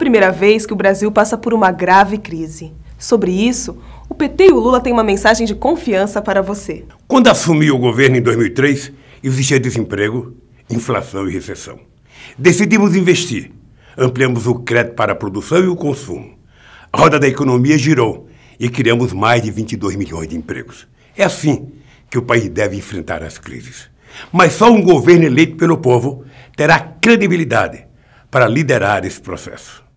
primeira vez que o Brasil passa por uma grave crise. Sobre isso, o PT e o Lula têm uma mensagem de confiança para você. Quando assumi o governo em 2003, existia desemprego, inflação e recessão. Decidimos investir. Ampliamos o crédito para a produção e o consumo. A roda da economia girou e criamos mais de 22 milhões de empregos. É assim que o país deve enfrentar as crises. Mas só um governo eleito pelo povo terá credibilidade para liderar esse processo.